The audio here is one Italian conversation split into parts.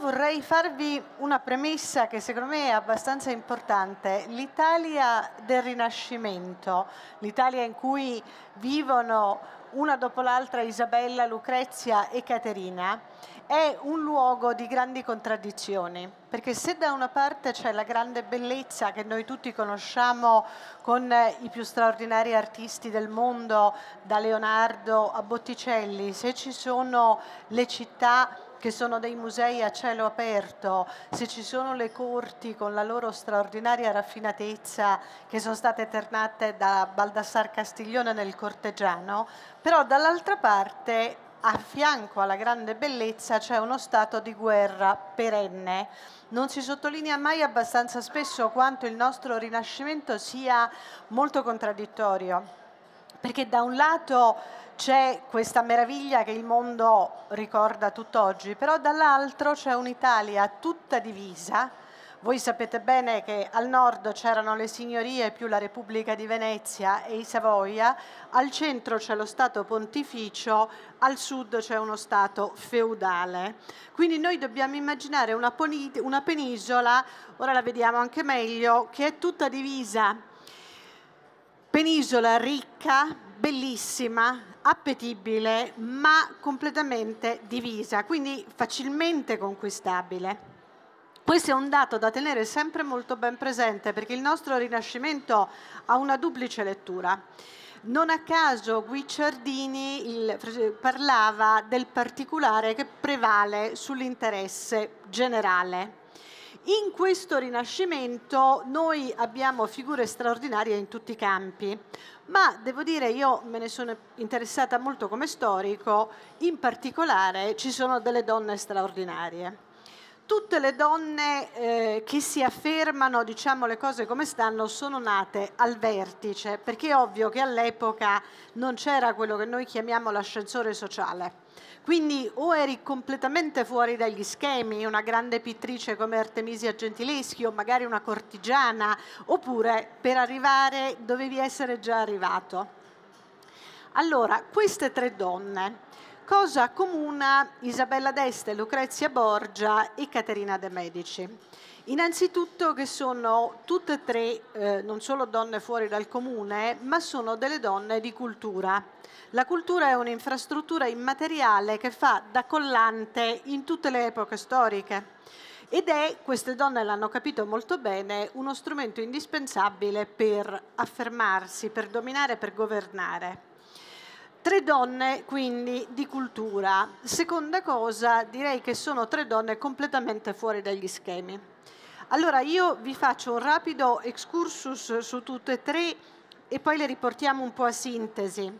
vorrei farvi una premessa che secondo me è abbastanza importante. L'Italia del Rinascimento, l'Italia in cui vivono una dopo l'altra Isabella, Lucrezia e Caterina, è un luogo di grandi contraddizioni, perché se da una parte c'è la grande bellezza che noi tutti conosciamo con i più straordinari artisti del mondo, da Leonardo a Botticelli, se ci sono le città che sono dei musei a cielo aperto, se ci sono le corti con la loro straordinaria raffinatezza che sono state eternate da Baldassar Castiglione nel Cortegiano, però dall'altra parte a fianco alla grande bellezza c'è uno stato di guerra perenne. Non si sottolinea mai abbastanza spesso quanto il nostro Rinascimento sia molto contraddittorio, perché da un lato c'è questa meraviglia che il mondo ricorda tutt'oggi, però dall'altro c'è un'Italia tutta divisa. Voi sapete bene che al nord c'erano le signorie più la Repubblica di Venezia e i Savoia, al centro c'è lo Stato pontificio, al sud c'è uno Stato feudale. Quindi noi dobbiamo immaginare una, una penisola, ora la vediamo anche meglio, che è tutta divisa. Penisola ricca, bellissima, appetibile ma completamente divisa, quindi facilmente conquistabile. Questo è un dato da tenere sempre molto ben presente perché il nostro Rinascimento ha una duplice lettura. Non a caso Guicciardini il, parlava del particolare che prevale sull'interesse generale. In questo Rinascimento noi abbiamo figure straordinarie in tutti i campi, ma devo dire io me ne sono interessata molto come storico, in particolare ci sono delle donne straordinarie tutte le donne eh, che si affermano, diciamo le cose come stanno, sono nate al vertice, perché è ovvio che all'epoca non c'era quello che noi chiamiamo l'ascensore sociale quindi o eri completamente fuori dagli schemi, una grande pittrice come Artemisia Gentileschi o magari una cortigiana, oppure per arrivare dovevi essere già arrivato. Allora, queste tre donne, cosa comuna Isabella d'Este, Lucrezia Borgia e Caterina de' Medici? Innanzitutto che sono tutte e tre eh, non solo donne fuori dal comune, ma sono delle donne di cultura. La cultura è un'infrastruttura immateriale che fa da collante in tutte le epoche storiche ed è, queste donne l'hanno capito molto bene, uno strumento indispensabile per affermarsi, per dominare, per governare. Tre donne quindi di cultura. Seconda cosa, direi che sono tre donne completamente fuori dagli schemi. Allora io vi faccio un rapido excursus su tutte e tre e poi le riportiamo un po' a sintesi.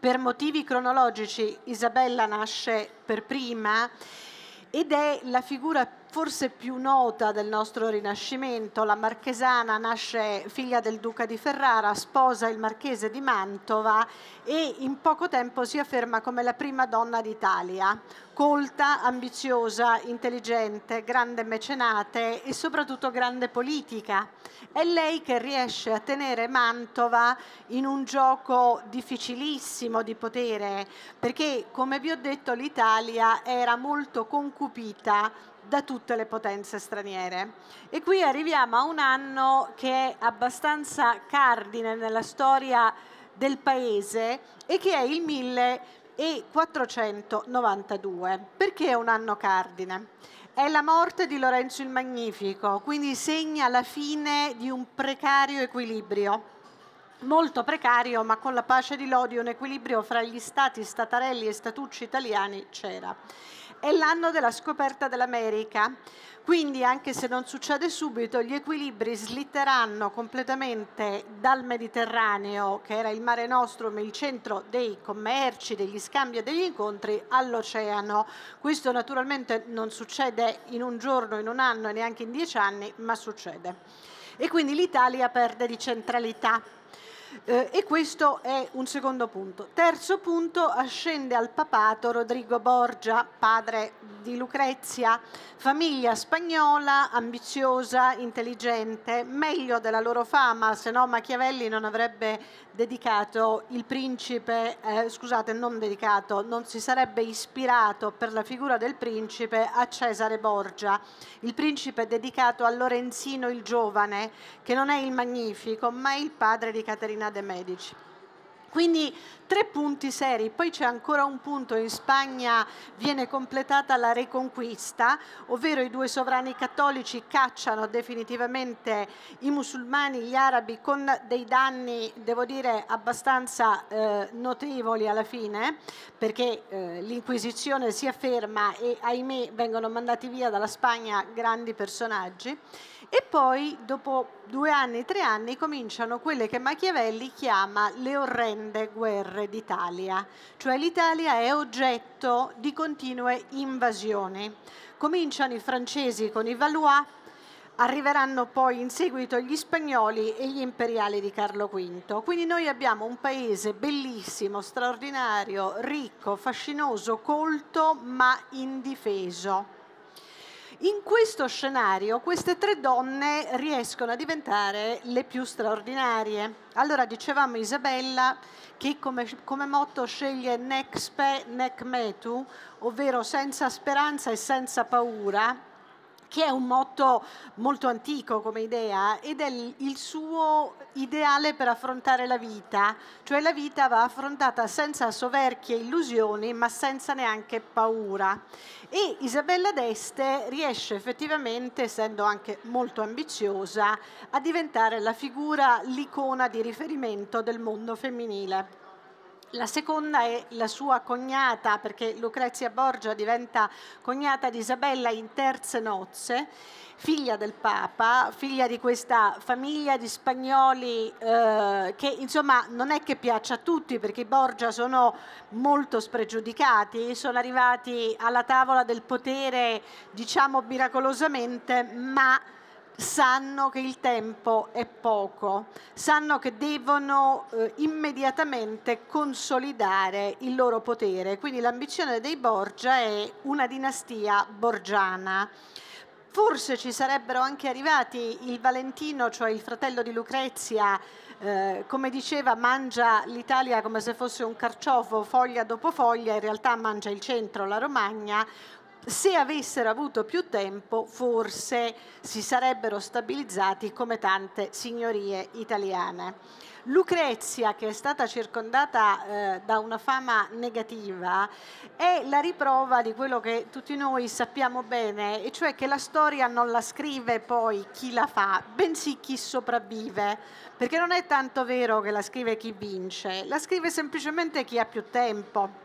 Per motivi cronologici Isabella nasce per prima ed è la figura più forse più nota del nostro Rinascimento. La marchesana nasce figlia del duca di Ferrara, sposa il marchese di Mantova e in poco tempo si afferma come la prima donna d'Italia, colta, ambiziosa, intelligente, grande mecenate e soprattutto grande politica. È lei che riesce a tenere Mantova in un gioco difficilissimo di potere, perché come vi ho detto l'Italia era molto concupita da tutte le potenze straniere. E qui arriviamo a un anno che è abbastanza cardine nella storia del paese e che è il 1492. Perché è un anno cardine? È la morte di Lorenzo il Magnifico, quindi segna la fine di un precario equilibrio molto precario, ma con la pace di Lodi un equilibrio fra gli stati statarelli e statucci italiani c'era è l'anno della scoperta dell'America. Quindi, anche se non succede subito, gli equilibri slitteranno completamente dal Mediterraneo, che era il mare nostrum, il centro dei commerci, degli scambi e degli incontri, all'oceano. Questo naturalmente non succede in un giorno, in un anno e neanche in dieci anni, ma succede. E quindi l'Italia perde di centralità. Eh, e questo è un secondo punto. Terzo punto, ascende al papato Rodrigo Borgia, padre di Lucrezia, famiglia spagnola, ambiziosa, intelligente, meglio della loro fama, se no Machiavelli non avrebbe dedicato il principe, eh, scusate, non dedicato, non si sarebbe ispirato per la figura del principe a Cesare Borgia, il principe dedicato a Lorenzino il Giovane, che non è il Magnifico, ma è il padre di Caterina de' Medici. Quindi tre punti seri, poi c'è ancora un punto, in Spagna viene completata la Reconquista, ovvero i due sovrani cattolici cacciano definitivamente i musulmani, gli arabi, con dei danni, devo dire, abbastanza eh, notevoli alla fine, perché eh, l'Inquisizione si afferma e ahimè vengono mandati via dalla Spagna grandi personaggi. E poi, dopo due anni, tre anni, cominciano quelle che Machiavelli chiama le orrende guerre d'Italia, cioè l'Italia è oggetto di continue invasioni. Cominciano i francesi con i Valois, arriveranno poi in seguito gli spagnoli e gli imperiali di Carlo V. Quindi noi abbiamo un paese bellissimo, straordinario, ricco, fascinoso, colto, ma indifeso. In questo scenario queste tre donne riescono a diventare le più straordinarie. Allora dicevamo Isabella che come, come motto sceglie nec spe nec metu, ovvero senza speranza e senza paura, che è un motto molto antico come idea ed è il suo ideale per affrontare la vita, cioè la vita va affrontata senza soverchie illusioni ma senza neanche paura. E Isabella d'Este riesce effettivamente, essendo anche molto ambiziosa, a diventare la figura, l'icona di riferimento del mondo femminile. La seconda è la sua cognata, perché Lucrezia Borgia diventa cognata di Isabella in terze nozze, figlia del Papa, figlia di questa famiglia di spagnoli eh, che insomma non è che piaccia a tutti, perché i Borgia sono molto spregiudicati, sono arrivati alla tavola del potere, diciamo miracolosamente, ma sanno che il tempo è poco, sanno che devono eh, immediatamente consolidare il loro potere. Quindi l'ambizione dei Borgia è una dinastia borgiana. Forse ci sarebbero anche arrivati il Valentino, cioè il fratello di Lucrezia, eh, come diceva, mangia l'Italia come se fosse un carciofo, foglia dopo foglia, in realtà mangia il centro, la Romagna, se avessero avuto più tempo forse si sarebbero stabilizzati come tante signorie italiane. Lucrezia, che è stata circondata eh, da una fama negativa, è la riprova di quello che tutti noi sappiamo bene, e cioè che la storia non la scrive poi chi la fa, bensì chi sopravvive, perché non è tanto vero che la scrive chi vince, la scrive semplicemente chi ha più tempo.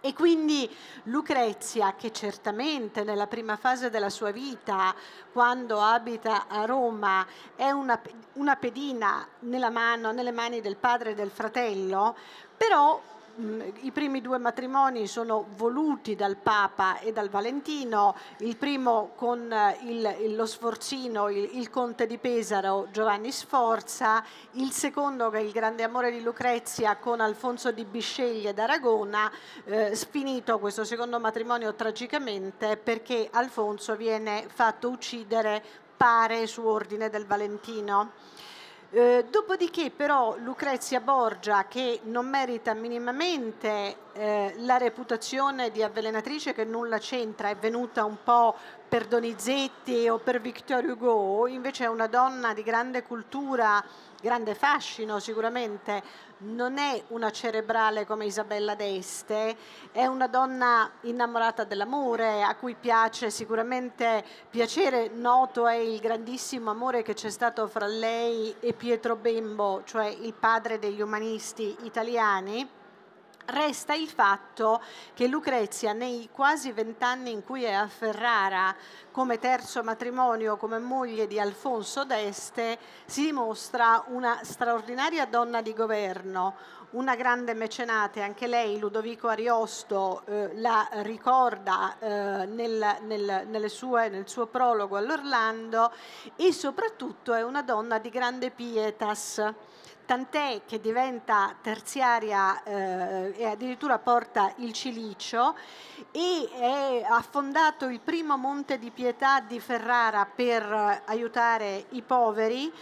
E quindi Lucrezia, che certamente nella prima fase della sua vita, quando abita a Roma, è una, una pedina mano, nelle mani del padre e del fratello, però Mm, i primi due matrimoni sono voluti dal Papa e dal Valentino, il primo con eh, il, lo sforzino, il, il, conte di Pesaro Giovanni Sforza, il secondo che è il grande amore di Lucrezia con Alfonso di Bisceglie d'Aragona, eh, sfinito questo secondo matrimonio tragicamente perché Alfonso viene fatto uccidere pare su ordine del Valentino. Eh, dopodiché però Lucrezia Borgia, che non merita minimamente eh, la reputazione di avvelenatrice che nulla c'entra, è venuta un po' per Donizetti o per Victor Hugo, invece è una donna di grande cultura grande fascino sicuramente, non è una cerebrale come Isabella d'Este, è una donna innamorata dell'amore, a cui piace sicuramente piacere, noto è il grandissimo amore che c'è stato fra lei e Pietro Bembo, cioè il padre degli umanisti italiani resta il fatto che Lucrezia nei quasi vent'anni in cui è a Ferrara come terzo matrimonio, come moglie di Alfonso d'Este, si dimostra una straordinaria donna di governo, una grande mecenate, anche lei Ludovico Ariosto eh, la ricorda eh, nel, nel, sue, nel, suo prologo all'Orlando e soprattutto è una donna di grande pietas, tant'è che diventa terziaria eh, e addirittura porta il cilicio e è affondato il primo monte di pietà di Ferrara per aiutare i poveri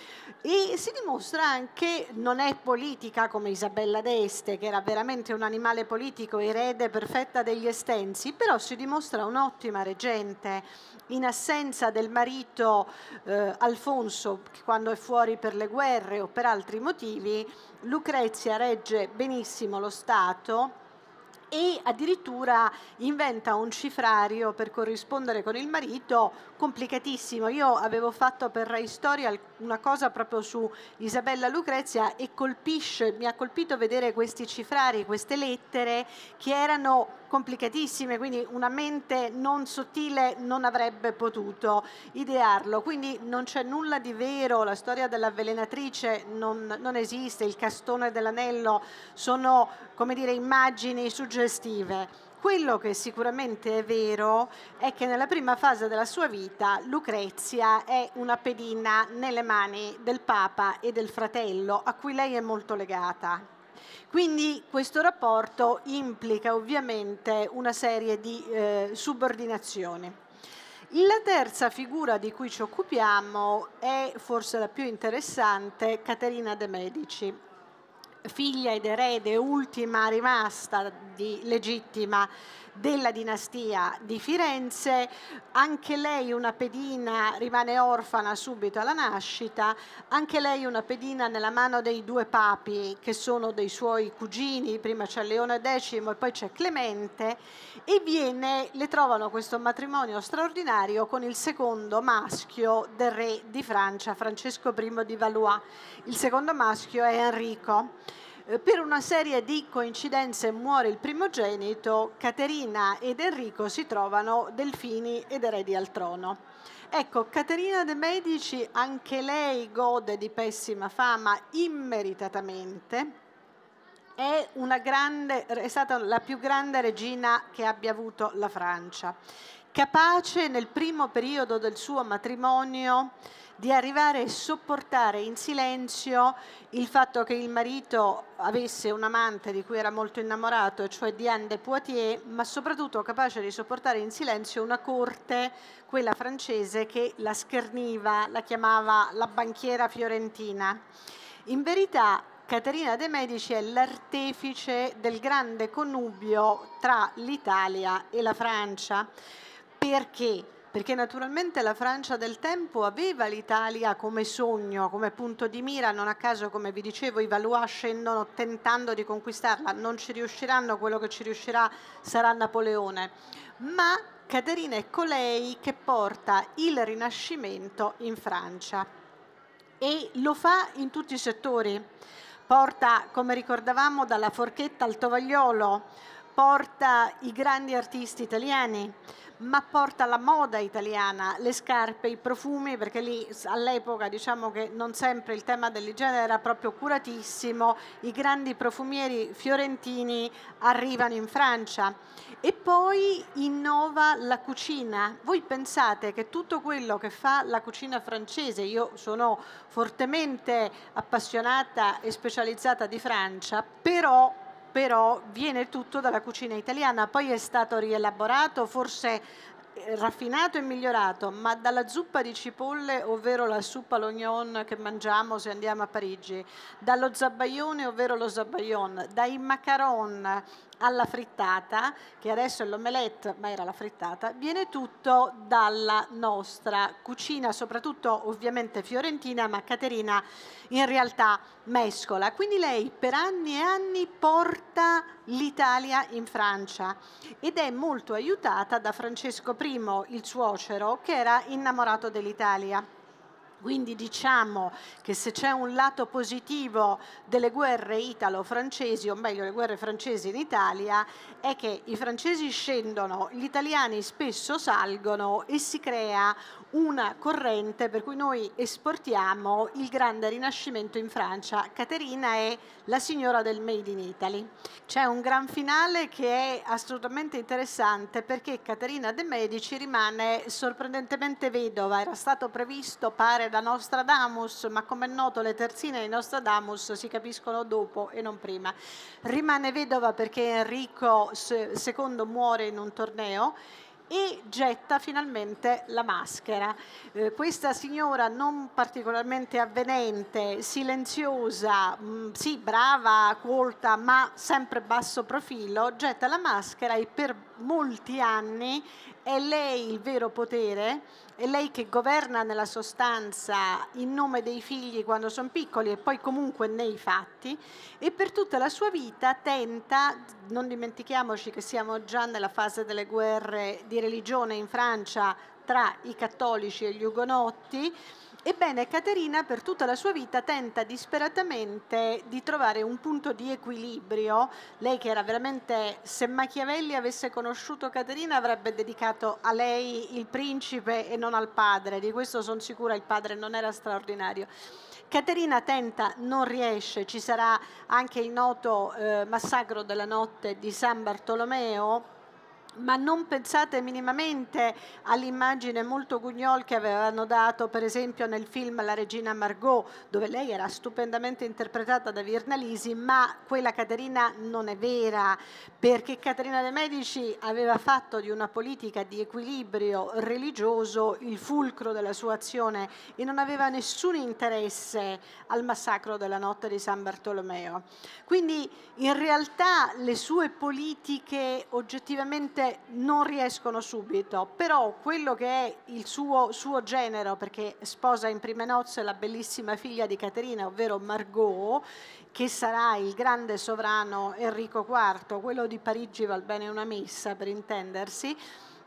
e si dimostra anche non è politica come Isabella d'Este che era veramente un animale politico, erede perfetta degli estensi, però si dimostra un'ottima reggente in assenza del marito eh, Alfonso, quando è fuori per le guerre o per altri motivi, Lucrezia regge benissimo lo Stato e addirittura inventa un cifrario per corrispondere con il marito complicatissimo. Io avevo fatto per Rai Storia una cosa proprio su Isabella Lucrezia e colpisce, mi ha colpito vedere questi cifrari, queste lettere che erano complicatissime, quindi una mente non sottile non avrebbe potuto idearlo. Quindi non c'è nulla di vero, la storia dell'avvelenatrice non, non esiste, il castone dell'anello sono come dire immagini suggestive estive. Quello che sicuramente è vero è che nella prima fase della sua vita Lucrezia è una pedina nelle mani del Papa e del fratello a cui lei è molto legata. Quindi questo rapporto implica ovviamente una serie di eh, subordinazioni. La terza figura di cui ci occupiamo è forse la più interessante, Caterina de Medici figlia ed erede ultima rimasta di legittima della dinastia di Firenze, anche lei una pedina rimane orfana subito alla nascita, anche lei una pedina nella mano dei due papi che sono dei suoi cugini, prima c'è Leone X e poi c'è Clemente e viene, le trovano questo matrimonio straordinario con il secondo maschio del re di Francia, Francesco I di Valois. Il secondo maschio è Enrico. Eh, per una serie di coincidenze muore il primogenito, Caterina ed Enrico si trovano delfini ed eredi al trono. Ecco, Caterina de' Medici, anche lei gode di pessima fama immeritatamente, è, grande, è stata la più grande regina che abbia avuto la Francia, capace nel primo periodo del suo matrimonio di arrivare a sopportare in silenzio il fatto che il marito avesse un amante di cui era molto innamorato, cioè Diane de Poitiers, ma soprattutto capace di sopportare in silenzio una corte, quella francese, che la scherniva, la chiamava la banchiera fiorentina. In verità Caterina de' Medici è l'artefice del grande connubio tra l'Italia e la Francia. Perché? perché naturalmente la Francia del tempo aveva l'Italia come sogno, come punto di mira, non a caso come vi dicevo i Valois scendono tentando di conquistarla, non ci riusciranno, quello che ci riuscirà sarà Napoleone, ma Caterina è colei che porta il Rinascimento in Francia e lo fa in tutti i settori porta, come ricordavamo, dalla forchetta al tovagliolo, porta i grandi artisti italiani, ma porta la moda italiana, le scarpe, i profumi, perché lì all'epoca diciamo che non sempre il tema dell'igiene era proprio curatissimo, i grandi profumieri fiorentini arrivano in Francia e poi innova la cucina. Voi pensate che tutto quello che fa la cucina francese, io sono fortemente appassionata e specializzata di Francia, però però viene tutto dalla cucina italiana, poi è stato rielaborato, forse eh, raffinato e migliorato, ma dalla zuppa di cipolle, ovvero la suppa l'ognon che mangiamo se andiamo a Parigi, dallo zabaione, ovvero lo zabaion, dai macaron alla frittata, che adesso è l'omelette, ma era la frittata, viene tutto dalla nostra cucina, soprattutto ovviamente fiorentina, ma Caterina in realtà mescola. Quindi lei per anni e anni porta l'Italia in Francia ed è molto aiutata da Francesco I, il suocero, che era innamorato dell'Italia. Quindi diciamo che se c'è un lato positivo delle guerre italo-francesi, o meglio le guerre francesi in Italia, è che i francesi scendono, gli italiani spesso salgono e si crea una corrente per cui noi esportiamo il grande rinascimento in Francia. Caterina è la signora del Made in Italy. C'è un gran finale che è assolutamente interessante perché Caterina de Medici rimane sorprendentemente vedova. Era stato previsto, pare, da Nostradamus, ma come è noto le terzine di Nostradamus si capiscono dopo e non prima. Rimane vedova perché Enrico II muore in un torneo e getta finalmente la maschera. Eh, questa signora non particolarmente avvenente, silenziosa, mh, mm, sì brava, colta, ma sempre basso profilo, getta la maschera e per molti anni, è lei il vero potere, è lei che governa nella sostanza in nome dei figli quando sono piccoli e poi comunque nei fatti e per tutta la sua vita tenta, non dimentichiamoci che siamo già nella fase delle guerre di religione in Francia tra i cattolici e gli ugonotti, Ebbene, Caterina per tutta la sua vita tenta disperatamente di trovare un punto di equilibrio. Lei che era veramente, se Machiavelli avesse conosciuto Caterina avrebbe dedicato a lei il principe e non al padre, di questo sono sicura il padre non era straordinario. Caterina tenta, non riesce, ci sarà anche il noto eh, massacro della notte di San Bartolomeo ma non pensate minimamente all'immagine molto gugnol che avevano dato per esempio nel film La regina Margot dove lei era stupendamente interpretata da Virnalisi ma quella Caterina non è vera perché Caterina de' Medici aveva fatto di una politica di equilibrio religioso il fulcro della sua azione e non aveva nessun interesse al massacro della notte di San Bartolomeo quindi in realtà le sue politiche oggettivamente non riescono subito, però quello che è il suo, suo genero, perché sposa in prime nozze la bellissima figlia di Caterina, ovvero Margot, che sarà il grande sovrano Enrico IV, quello di Parigi va bene una messa per intendersi,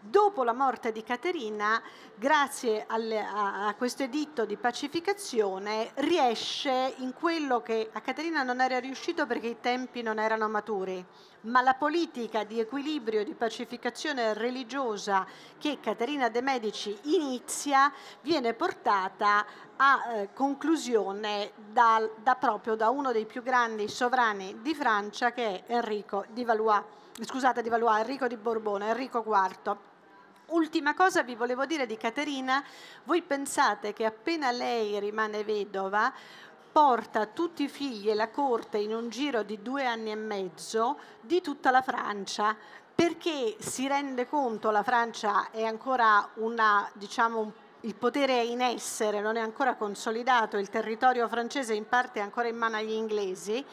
Dopo la morte di Caterina, grazie al, a, a, questo editto di pacificazione, riesce in quello che a Caterina non era riuscito perché i tempi non erano maturi, ma la politica di equilibrio e di pacificazione religiosa che Caterina de' Medici inizia viene portata a eh, conclusione da, da proprio da uno dei più grandi sovrani di Francia che è Enrico di Valois, scusate di Valois, Enrico di Borbone, Enrico IV ultima cosa vi volevo dire di Caterina, voi pensate che appena lei rimane vedova, porta tutti i figli e la corte in un giro di due anni e mezzo di tutta la Francia perché si rende conto la Francia è ancora una, diciamo, il potere è in essere, non è ancora consolidato, il territorio francese in parte è ancora in mano agli inglesi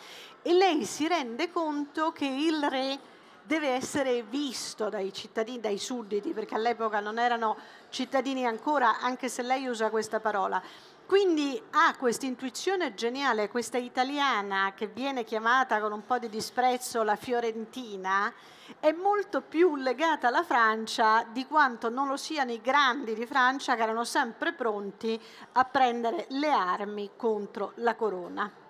e lei si rende conto che il re deve essere visto dai cittadini, dai sudditi, perché all'epoca non erano cittadini ancora, anche se lei usa questa parola. Quindi ha ah, questa intuizione geniale, questa italiana che viene chiamata con un po' di disprezzo la fiorentina, è molto più legata alla Francia di quanto non lo siano i grandi di Francia che erano sempre pronti a prendere le armi contro la corona.